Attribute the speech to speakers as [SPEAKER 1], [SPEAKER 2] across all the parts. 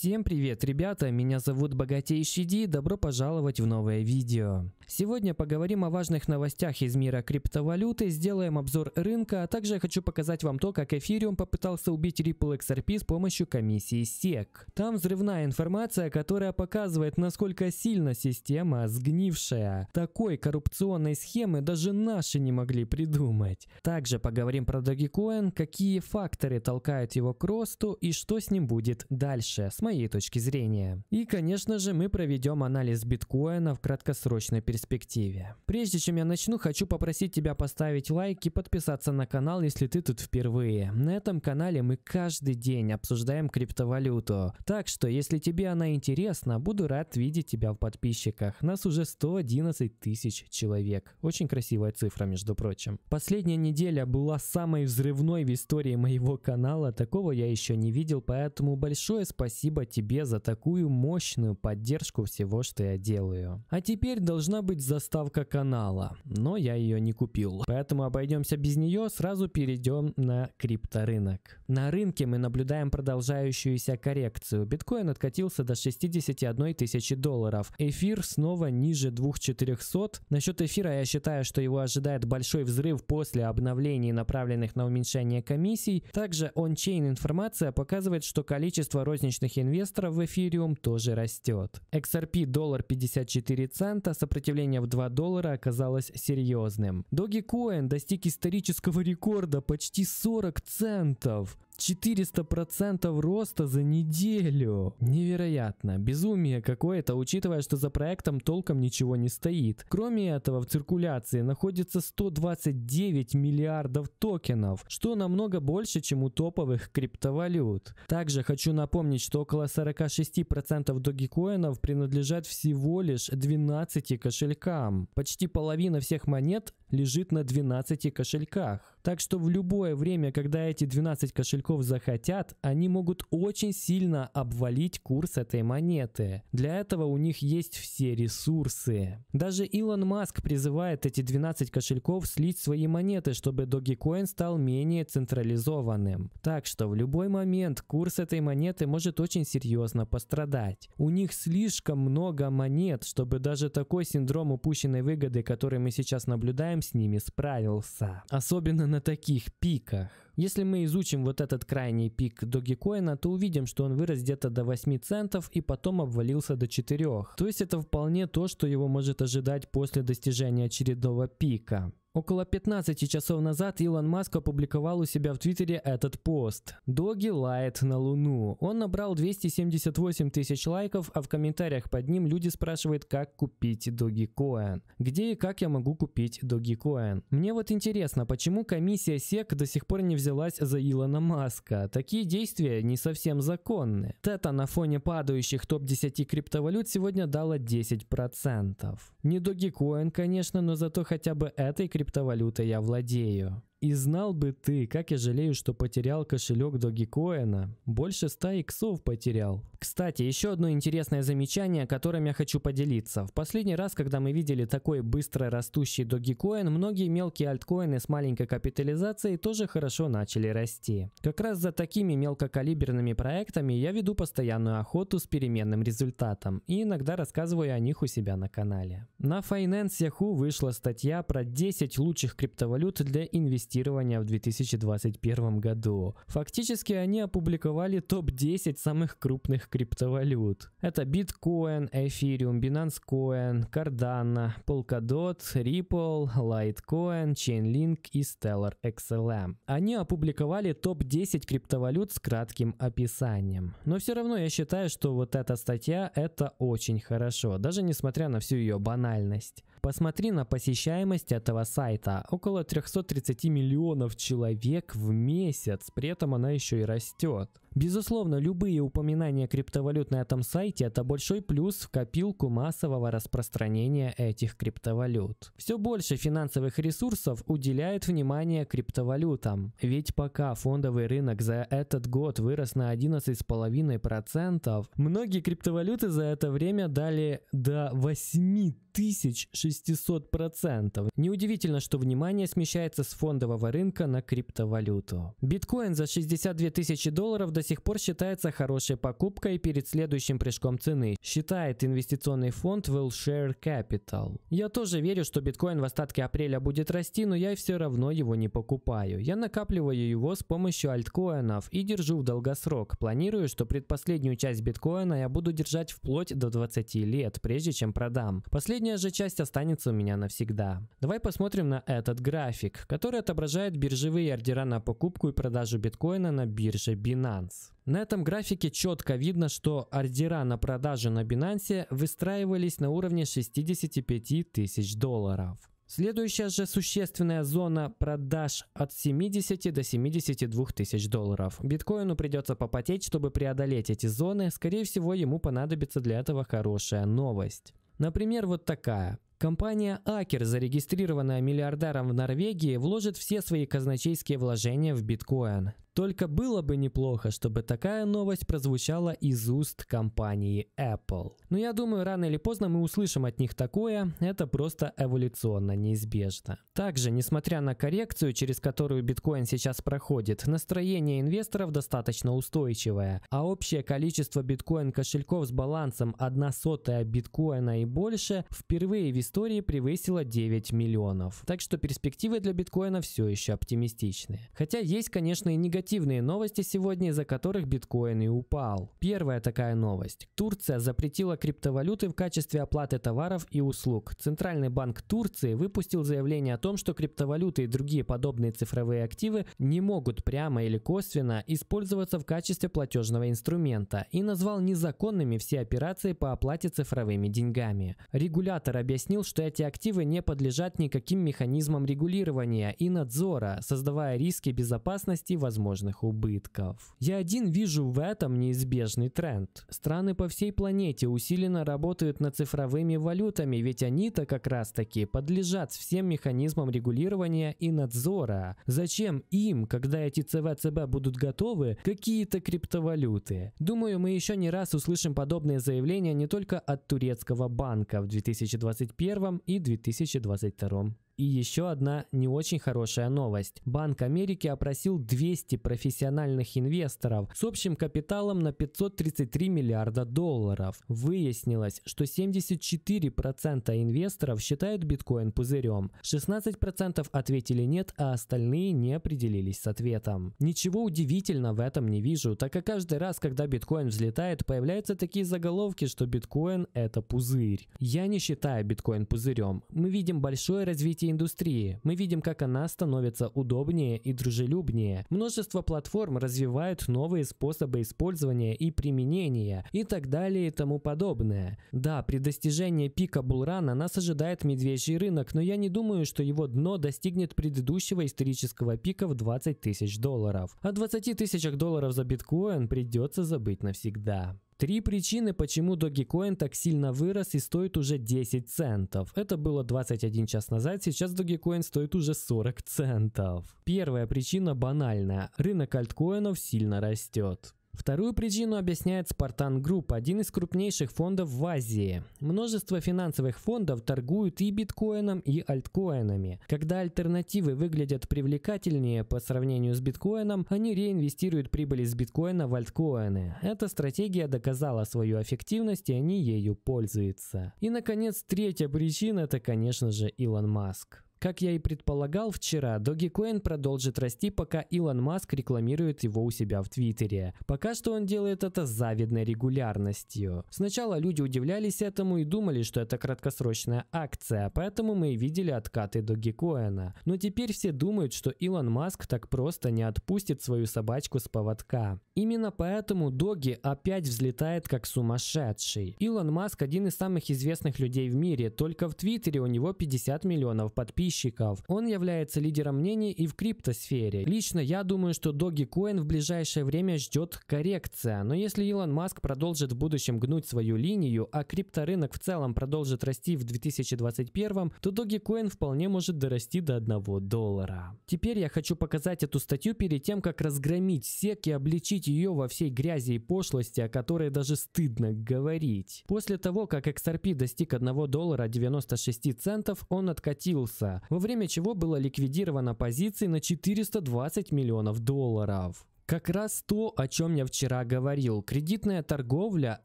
[SPEAKER 1] Всем привет, ребята! Меня зовут Богатейший Ди, добро пожаловать в новое видео. Сегодня поговорим о важных новостях из мира криптовалюты, сделаем обзор рынка, а также я хочу показать вам то, как Эфириум попытался убить Ripple XRP с помощью комиссии SEC. Там взрывная информация, которая показывает, насколько сильно система сгнившая. Такой коррупционной схемы даже наши не могли придумать. Также поговорим про Dogecoin, какие факторы толкают его к росту и что с ним будет дальше. Смотрите моей точки зрения. И, конечно же, мы проведем анализ биткоина в краткосрочной перспективе. Прежде чем я начну, хочу попросить тебя поставить лайк и подписаться на канал, если ты тут впервые. На этом канале мы каждый день обсуждаем криптовалюту. Так что, если тебе она интересна, буду рад видеть тебя в подписчиках. Нас уже 111 тысяч человек. Очень красивая цифра, между прочим. Последняя неделя была самой взрывной в истории моего канала. Такого я еще не видел, поэтому большое спасибо спасибо тебе за такую мощную поддержку всего, что я делаю. А теперь должна быть заставка канала, но я ее не купил. Поэтому обойдемся без нее, сразу перейдем на крипторынок. На рынке мы наблюдаем продолжающуюся коррекцию. Биткоин откатился до 61 тысячи долларов. Эфир снова ниже 2400. Насчет эфира я считаю, что его ожидает большой взрыв после обновлений, направленных на уменьшение комиссий. Также ончейн информация показывает, что количество розничных инвесторов инвесторов в эфириум тоже растет. XRP доллар 54 цента, сопротивление в 2 доллара оказалось серьезным. Dogecoin достиг исторического рекорда почти 40 центов. 400% роста за неделю. Невероятно. Безумие какое-то, учитывая, что за проектом толком ничего не стоит. Кроме этого, в циркуляции находится 129 миллиардов токенов, что намного больше, чем у топовых криптовалют. Также хочу напомнить, что около 46% догикоинов принадлежат всего лишь 12 кошелькам. Почти половина всех монет лежит на 12 кошельках. Так что в любое время, когда эти 12 кошельков захотят, они могут очень сильно обвалить курс этой монеты. Для этого у них есть все ресурсы. Даже Илон Маск призывает эти 12 кошельков слить свои монеты, чтобы Dogecoin стал менее централизованным. Так что в любой момент курс этой монеты может очень серьезно пострадать. У них слишком много монет, чтобы даже такой синдром упущенной выгоды, который мы сейчас наблюдаем, с ними справился. Особенно на таких пиках. Если мы изучим вот этот крайний пик Dogecoin, то увидим, что он вырос где-то до 8 центов и потом обвалился до 4. То есть это вполне то, что его может ожидать после достижения очередного пика. Около 15 часов назад Илон Маск опубликовал у себя в Твиттере этот пост. Доги лает на Луну. Он набрал 278 тысяч лайков, а в комментариях под ним люди спрашивают, как купить Доги Коэн. Где и как я могу купить Доги Коэн? Мне вот интересно, почему комиссия СЕК до сих пор не взялась за Илона Маска? Такие действия не совсем законны. Тета на фоне падающих топ-10 криптовалют сегодня дала 10%. Не Доги Коэн, конечно, но зато хотя бы этой криптовалютой я владею. И знал бы ты, как я жалею, что потерял кошелек Догикоина. Больше 100 иксов потерял. Кстати, еще одно интересное замечание, которым я хочу поделиться. В последний раз, когда мы видели такой быстро растущий Догикоин, многие мелкие альткоины с маленькой капитализацией тоже хорошо начали расти. Как раз за такими мелкокалиберными проектами я веду постоянную охоту с переменным результатом и иногда рассказываю о них у себя на канале. На Finance Yahoo вышла статья про 10 лучших криптовалют для инвестиций тестирования в 2021 году. Фактически они опубликовали топ-10 самых крупных криптовалют. Это Bitcoin, Ethereum, Binance Coin, Cardano, Polkadot, Ripple, Litecoin, Chainlink и Stellar XLM. Эм. Они опубликовали топ-10 криптовалют с кратким описанием. Но все равно я считаю, что вот эта статья это очень хорошо, даже несмотря на всю ее банальность. Посмотри на посещаемость этого сайта. Около 330 миллионов человек в месяц, при этом она еще и растет. Безусловно, любые упоминания криптовалют на этом сайте – это большой плюс в копилку массового распространения этих криптовалют. Все больше финансовых ресурсов уделяют внимание криптовалютам, ведь пока фондовый рынок за этот год вырос на 11,5%, многие криптовалюты за это время дали до 8 1600%. Неудивительно, что внимание смещается с фондового рынка на криптовалюту. Биткоин за 62 тысячи долларов до до сих пор считается хорошей покупкой перед следующим прыжком цены, считает инвестиционный фонд WellShare Capital. Я тоже верю, что биткоин в остатке апреля будет расти, но я все равно его не покупаю. Я накапливаю его с помощью альткоинов и держу в долгосрок. Планирую, что предпоследнюю часть биткоина я буду держать вплоть до 20 лет, прежде чем продам. Последняя же часть останется у меня навсегда. Давай посмотрим на этот график, который отображает биржевые ордера на покупку и продажу биткоина на бирже Binance. Binance. На этом графике четко видно, что ордера на продажу на Binance выстраивались на уровне 65 тысяч долларов. Следующая же существенная зона продаж от 70 до 72 тысяч долларов. Биткоину придется попотеть, чтобы преодолеть эти зоны. Скорее всего, ему понадобится для этого хорошая новость. Например, вот такая. Компания Акер, зарегистрированная миллиардером в Норвегии, вложит все свои казначейские вложения в биткоин. Только было бы неплохо, чтобы такая новость прозвучала из уст компании Apple. Но я думаю, рано или поздно мы услышим от них такое, это просто эволюционно неизбежно. Также, несмотря на коррекцию, через которую биткоин сейчас проходит, настроение инвесторов достаточно устойчивое, а общее количество биткоин-кошельков с балансом 1 сотая биткоина и больше впервые в истории превысило 9 миллионов. Так что перспективы для биткоина все еще оптимистичны. Хотя есть, конечно, и негативные негативные новости сегодня, из-за которых биткоин и упал. Первая такая новость. Турция запретила криптовалюты в качестве оплаты товаров и услуг. Центральный банк Турции выпустил заявление о том, что криптовалюты и другие подобные цифровые активы не могут прямо или косвенно использоваться в качестве платежного инструмента и назвал незаконными все операции по оплате цифровыми деньгами. Регулятор объяснил, что эти активы не подлежат никаким механизмам регулирования и надзора, создавая риски безопасности и возможности возможных убытков. Я один вижу в этом неизбежный тренд. Страны по всей планете усиленно работают над цифровыми валютами, ведь они-то как раз-таки подлежат всем механизмам регулирования и надзора. Зачем им, когда эти ЦВЦБ будут готовы, какие-то криптовалюты? Думаю, мы еще не раз услышим подобные заявления не только от турецкого банка в 2021 и 2022 и еще одна не очень хорошая новость. Банк Америки опросил 200 профессиональных инвесторов с общим капиталом на 533 миллиарда долларов. Выяснилось, что 74% инвесторов считают биткоин пузырем, 16% ответили нет, а остальные не определились с ответом. Ничего удивительного в этом не вижу, так как каждый раз, когда биткоин взлетает, появляются такие заголовки, что биткоин это пузырь. Я не считаю биткоин пузырем. Мы видим большое развитие индустрии. Мы видим, как она становится удобнее и дружелюбнее. Множество платформ развивают новые способы использования и применения и так далее и тому подобное. Да, при достижении пика Булрана нас ожидает медвежий рынок, но я не думаю, что его дно достигнет предыдущего исторического пика в 20 тысяч долларов. О 20 тысячах долларов за биткоин придется забыть навсегда. Три причины, почему Dogecoin так сильно вырос и стоит уже 10 центов. Это было 21 час назад, сейчас Dogecoin стоит уже 40 центов. Первая причина банальная. Рынок альткоинов сильно растет. Вторую причину объясняет Spartan Group, один из крупнейших фондов в Азии. Множество финансовых фондов торгуют и биткоином, и альткоинами. Когда альтернативы выглядят привлекательнее по сравнению с биткоином, они реинвестируют прибыли с биткоина в альткоины. Эта стратегия доказала свою эффективность, и они ею пользуются. И, наконец, третья причина – это, конечно же, Илон Маск. Как я и предполагал вчера, Dogecoin продолжит расти, пока Илон Маск рекламирует его у себя в Твиттере. Пока что он делает это с завидной регулярностью. Сначала люди удивлялись этому и думали, что это краткосрочная акция, поэтому мы и видели откаты Dogecoin. Но теперь все думают, что Илон Маск так просто не отпустит свою собачку с поводка. Именно поэтому Доги опять взлетает как сумасшедший. Илон Маск один из самых известных людей в мире, только в Твиттере у него 50 миллионов подписчиков подписчиков. Он является лидером мнений и в криптосфере. Лично я думаю, что Dogecoin в ближайшее время ждет коррекция. Но если Илон Маск продолжит в будущем гнуть свою линию, а крипторынок в целом продолжит расти в 2021, то Dogecoin вполне может дорасти до 1 доллара. Теперь я хочу показать эту статью перед тем, как разгромить сек и обличить ее во всей грязи и пошлости, о которой даже стыдно говорить. После того, как XRP достиг 1 доллара 96 центов, он откатился во время чего было ликвидировано позиции на 420 миллионов долларов. Как раз то, о чем я вчера говорил. Кредитная торговля –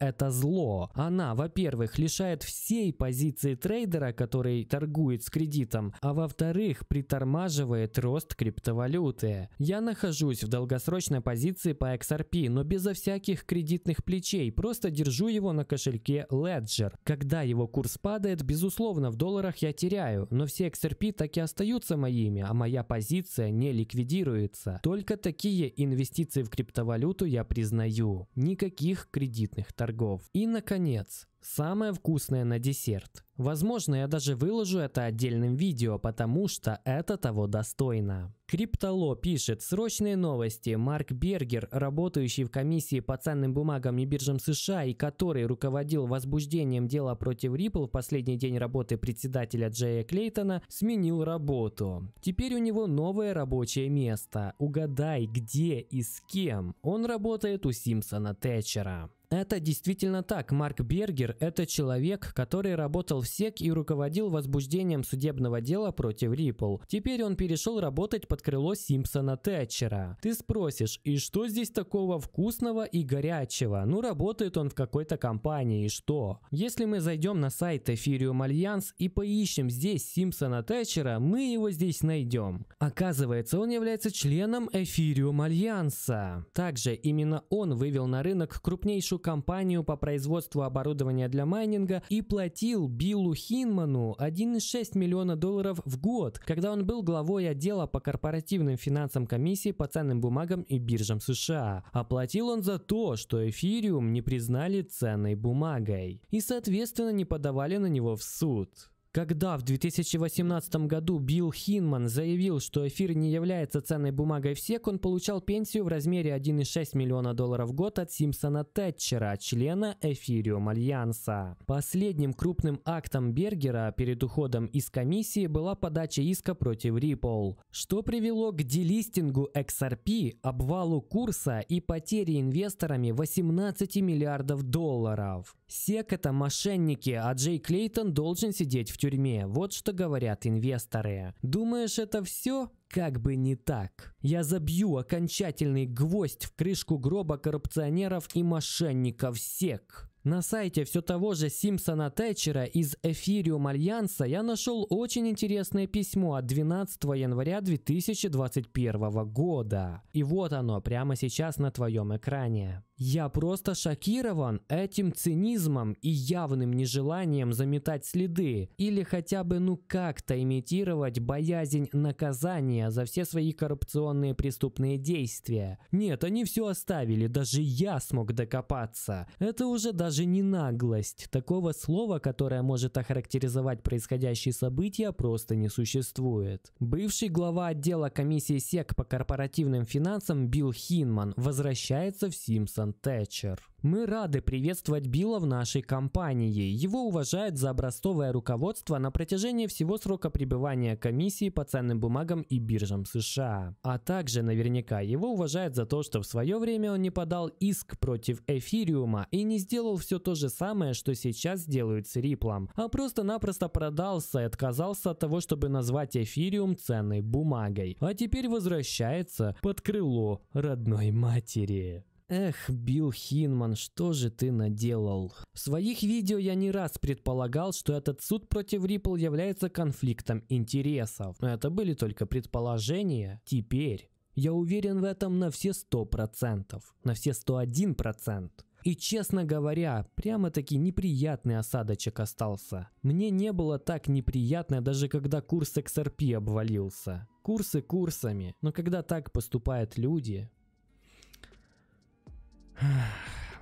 [SPEAKER 1] это зло. Она, во-первых, лишает всей позиции трейдера, который торгует с кредитом, а во-вторых, притормаживает рост криптовалюты. Я нахожусь в долгосрочной позиции по XRP, но безо всяких кредитных плечей, просто держу его на кошельке Ledger. Когда его курс падает, безусловно, в долларах я теряю, но все XRP так и остаются моими, а моя позиция не ликвидируется. Только такие инвестиции инвестиции в криптовалюту я признаю. Никаких кредитных торгов. И, наконец, Самое вкусное на десерт. Возможно, я даже выложу это отдельным видео, потому что это того достойно. Криптоло пишет срочные новости. Марк Бергер, работающий в комиссии по ценным бумагам и биржам США и который руководил возбуждением дела против Ripple в последний день работы председателя Джея Клейтона, сменил работу. Теперь у него новое рабочее место. Угадай, где и с кем. Он работает у Симпсона Тэтчера. Это действительно так. Марк Бергер – это человек, который работал в СЕК и руководил возбуждением судебного дела против Ripple. Теперь он перешел работать под крыло Симпсона Тэтчера. Ты спросишь, и что здесь такого вкусного и горячего? Ну, работает он в какой-то компании, и что? Если мы зайдем на сайт Ethereum Alliance и поищем здесь Симпсона Тэтчера, мы его здесь найдем. Оказывается, он является членом Ethereum Альянса. Также именно он вывел на рынок крупнейшую нашу компанию по производству оборудования для майнинга и платил Биллу Хинману 1,6 миллиона долларов в год, когда он был главой отдела по корпоративным финансам комиссии по ценным бумагам и биржам США. Оплатил он за то, что эфириум не признали ценной бумагой и, соответственно, не подавали на него в суд. Когда в 2018 году Билл Хинман заявил, что эфир не является ценной бумагой в СЕК, он получал пенсию в размере 1,6 миллиона долларов в год от Симпсона Тэтчера, члена Эфириум Альянса. Последним крупным актом Бергера перед уходом из комиссии была подача иска против Ripple, что привело к делистингу XRP, обвалу курса и потере инвесторами 18 миллиардов долларов. СЕК это мошенники, а Джей Клейтон должен сидеть в тюрьме тюрьме. Вот что говорят инвесторы. Думаешь, это все? Как бы не так. Я забью окончательный гвоздь в крышку гроба коррупционеров и мошенников всех. На сайте все того же Симпсона Тэтчера из Эфириум Альянса я нашел очень интересное письмо от 12 января 2021 года. И вот оно прямо сейчас на твоем экране. Я просто шокирован этим цинизмом и явным нежеланием заметать следы или хотя бы ну как-то имитировать боязнь наказания за все свои коррупционные преступные действия. Нет, они все оставили, даже я смог докопаться. Это уже даже не наглость. Такого слова, которое может охарактеризовать происходящие события, просто не существует. Бывший глава отдела комиссии СЕК по корпоративным финансам Билл Хинман возвращается в Симпсон Маргарет Тэтчер. Мы рады приветствовать Билла в нашей компании. Его уважают за образцовое руководство на протяжении всего срока пребывания комиссии по ценным бумагам и биржам США. А также наверняка его уважают за то, что в свое время он не подал иск против эфириума и не сделал все то же самое, что сейчас делают с Риплом, а просто-напросто продался и отказался от того, чтобы назвать эфириум ценной бумагой. А теперь возвращается под крыло родной матери. Эх, Билл Хинман, что же ты наделал? В своих видео я не раз предполагал, что этот суд против Ripple является конфликтом интересов. Но это были только предположения. Теперь я уверен в этом на все 100%, на все 101%. И честно говоря, прямо-таки неприятный осадочек остался. Мне не было так неприятно, даже когда курс XRP обвалился. Курсы курсами, но когда так поступают люди,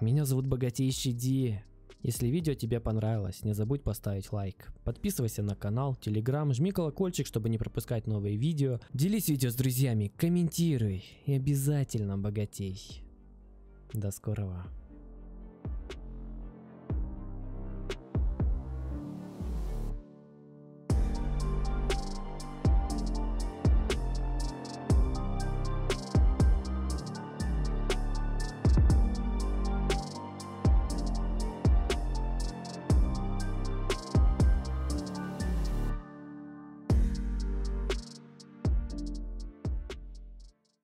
[SPEAKER 1] меня зовут Богатейший Ди. Если видео тебе понравилось, не забудь поставить лайк. Подписывайся на канал, телеграм, жми колокольчик, чтобы не пропускать новые видео. Делись видео с друзьями, комментируй и обязательно богатей. До скорого.